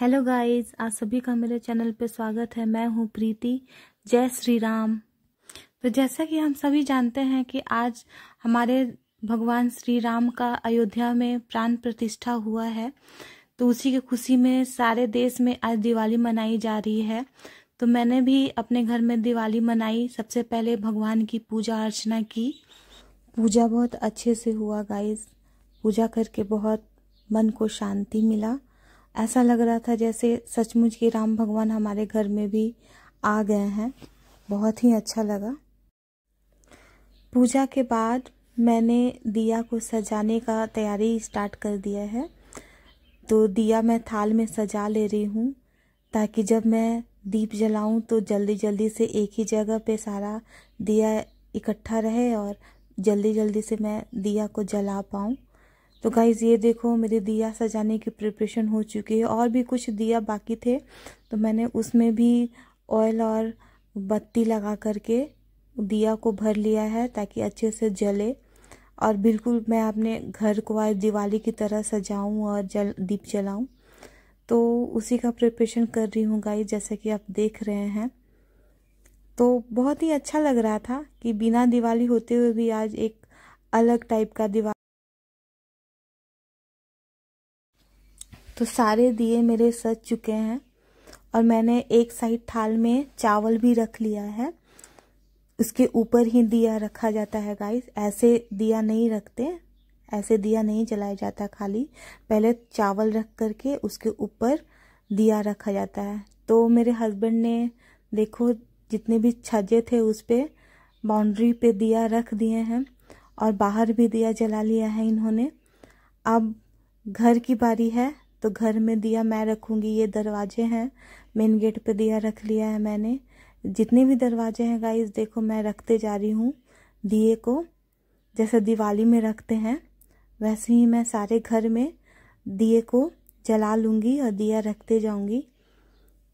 hello guys आप सभी का मेरे चैनल पे स्वागत है मैं हूँ प्रीति जय श्री राम तो जैसा कि हम सभी जानते हैं कि आज हमारे भगवान श्री राम का अयोध्या में प्राण प्रतिष्ठा हुआ है तो उसी की खुशी में सारे देश में आज दिवाली मनाई जा रही है तो मैंने भी अपने घर में दिवाली मनाई सबसे पहले भगवान की पूजा अर्चना की पूजा बहुत अच्छे से हुआ गाइज़ पूजा करके बहुत मन को शांति मिला ऐसा लग रहा था जैसे सचमुच के राम भगवान हमारे घर में भी आ गए हैं बहुत ही अच्छा लगा पूजा के बाद मैंने दिया को सजाने का तैयारी स्टार्ट कर दिया है तो दिया मैं थाल में सजा ले रही हूँ ताकि जब मैं दीप जलाऊं तो जल्दी जल्दी से एक ही जगह पे सारा दिया इकट्ठा रहे और जल्दी जल्दी से मैं दिया को जला पाऊँ तो गाइज़ ये देखो मेरे दिया सजाने की प्रिपरेशन हो चुकी है और भी कुछ दिया बाकी थे तो मैंने उसमें भी ऑयल और बत्ती लगा करके दिया को भर लिया है ताकि अच्छे से जले और बिल्कुल मैं अपने घर को आज दिवाली की तरह सजाऊं और जल दीप जलाऊं तो उसी का प्रिपरेशन कर रही हूँ गाई जैसे कि आप देख रहे हैं तो बहुत ही अच्छा लग रहा था कि बिना दिवाली होते हुए भी आज एक अलग टाइप का दिवाली तो सारे दिए मेरे सज चुके हैं और मैंने एक साइड थाल में चावल भी रख लिया है उसके ऊपर ही दिया रखा जाता है गाइस ऐसे दिया नहीं रखते ऐसे दिया नहीं जलाया जाता खाली पहले चावल रख करके उसके ऊपर दिया रखा जाता है तो मेरे हस्बैंड ने देखो जितने भी छज्जे थे उस पर बाउंड्री पे दिया रख दिए हैं और बाहर भी दिया जला लिया है इन्होंने अब घर की बारी है तो घर में दिया मैं रखूँगी ये दरवाजे हैं मेन गेट पे दिया रख लिया है मैंने जितने भी दरवाजे हैं गाइस देखो मैं रखते जा रही हूँ दिए को जैसे दिवाली में रखते हैं वैसे ही मैं सारे घर में दिए को जला लूँगी और दिया रखते जाऊँगी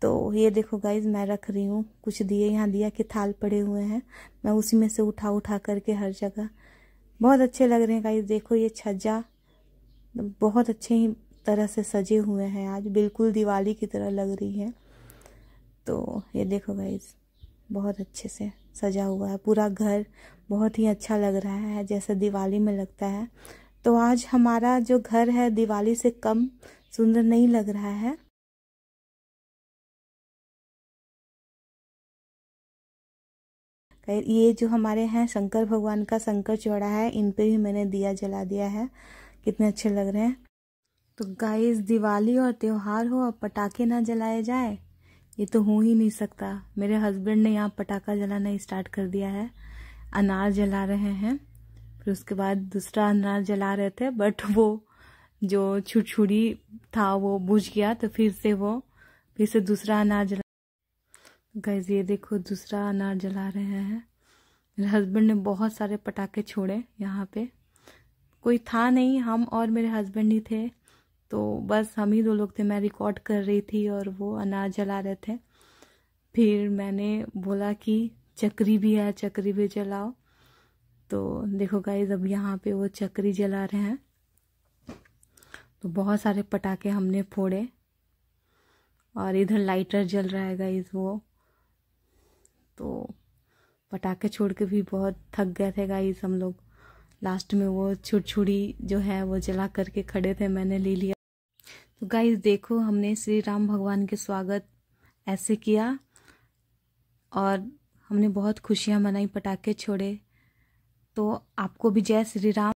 तो ये देखो गाइज मैं रख रही हूँ कुछ दिए यहाँ दिया के थाल पड़े हुए हैं मैं उसी में से उठा उठा करके हर जगह बहुत अच्छे लग रहे हैं गाइज देखो ये छज्जा बहुत अच्छे ही तरह से सजे हुए हैं आज बिल्कुल दिवाली की तरह लग रही है तो ये देखो भाई बहुत अच्छे से सजा हुआ है पूरा घर बहुत ही अच्छा लग रहा है जैसे दिवाली में लगता है तो आज हमारा जो घर है दिवाली से कम सुंदर नहीं लग रहा है ये जो हमारे हैं शंकर भगवान का शंकर चौड़ा है इन पे भी मैंने दिया जला दिया है कितने अच्छे लग रहे हैं तो गाइस दिवाली और त्यौहार हो अब पटाखे ना जलाए जाए ये तो हो ही नहीं सकता मेरे हस्बैंड ने यहाँ पटाखा जलाना स्टार्ट कर दिया है अनार जला रहे हैं फिर उसके बाद दूसरा अनार जला रहे थे बट वो जो छुटछुड़ी था वो बुझ गया तो फिर से वो फिर से दूसरा अनार जला गैस ये देखो दूसरा अनार जला रहे हैं मेरे हस्बैंड ने बहुत सारे पटाखे छोड़े यहाँ पे कोई था नहीं हम और मेरे हस्बैंड ही थे तो बस हम ही दो लोग थे मैं रिकॉर्ड कर रही थी और वो अनार जला रहे थे फिर मैंने बोला कि चक्री भी है चक्री भी जलाओ तो देखो गाइज अब यहाँ पे वो चक्री जला रहे हैं तो बहुत सारे पटाखे हमने फोड़े और इधर लाइटर जल रहा है गाइज वो तो पटाखे छोड़ के भी बहुत थक गए थे गाइज हम लोग लास्ट में वो छुट छुड़ी जो है वो जला करके खड़े थे मैंने ले लिया तो गाइस देखो हमने श्री राम भगवान के स्वागत ऐसे किया और हमने बहुत खुशियाँ मनाई पटाखे छोड़े तो आपको भी जय श्री राम